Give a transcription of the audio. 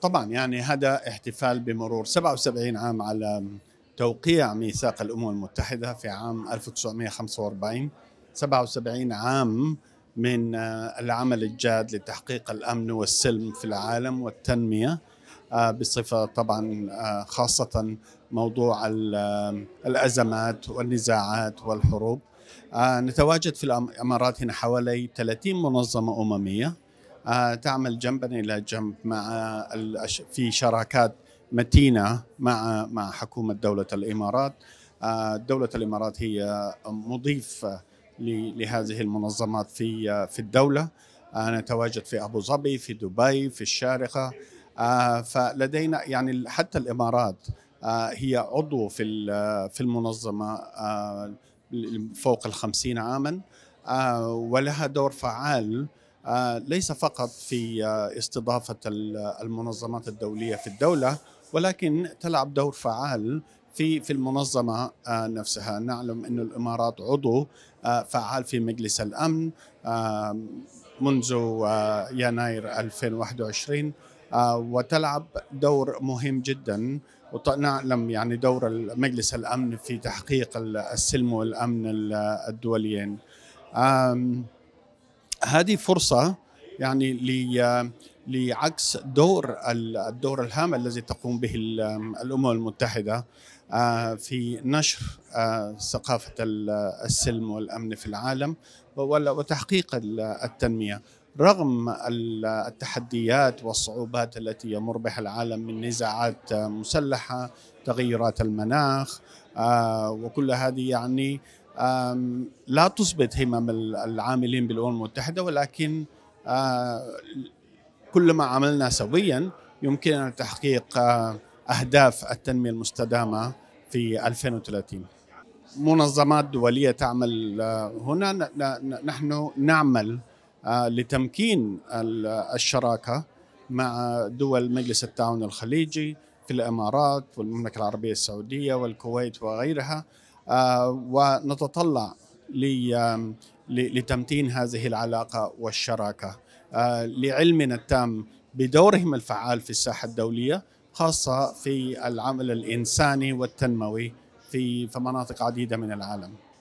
طبعا يعني هذا احتفال بمرور 77 عام على توقيع ميثاق الأمم المتحدة في عام 1945 77 عام من آه، العمل الجاد لتحقيق الأمن والسلم في العالم والتنمية آه، بصفة طبعا آه، خاصة موضوع الأزمات والنزاعات والحروب نتواجد في الإمارات هنا حوالي 30 منظمة أممية آه، تعمل جنبا الى جنب مع في شراكات متينه مع مع حكومه دوله الامارات آه، دوله الامارات هي مضيف لهذه المنظمات في في الدوله انا تواجد في ابو ظبي في دبي في الشارقه آه، فلدينا يعني حتى الامارات هي عضو في في المنظمه فوق الخمسين عاما ولها دور فعال آه، ليس فقط في آه، استضافة المنظمات الدولية في الدولة ولكن تلعب دور فعال في في المنظمة آه، نفسها نعلم أن الإمارات عضو فعال في مجلس الأمن منذ يناير 2021 وتلعب دور مهم جدا ونعلم يعني دور مجلس الأمن في تحقيق السلم والأمن الدوليين هذه فرصه يعني لعكس دور الدور الهام الذي تقوم به الامم المتحده آه، في نشر آه، ثقافه السلم والامن في العالم وتحقيق التنميه رغم التحديات والصعوبات التي يمر بها العالم من نزاعات آه، مسلحه تغيرات المناخ وكل هذه يعني لا تثبت همم العاملين بالامم المتحده ولكن كلما عملنا سويا يمكننا تحقيق اهداف التنميه المستدامه في 2030 منظمات دوليه تعمل هنا نحن نعمل لتمكين الشراكه مع دول مجلس التعاون الخليجي في الامارات والمملكه العربيه السعوديه والكويت وغيرها آه، ونتطلع لتمتين هذه العلاقه والشراكه آه، لعلمنا التام بدورهم الفعال في الساحه الدوليه خاصه في العمل الانساني والتنموي في مناطق عديده من العالم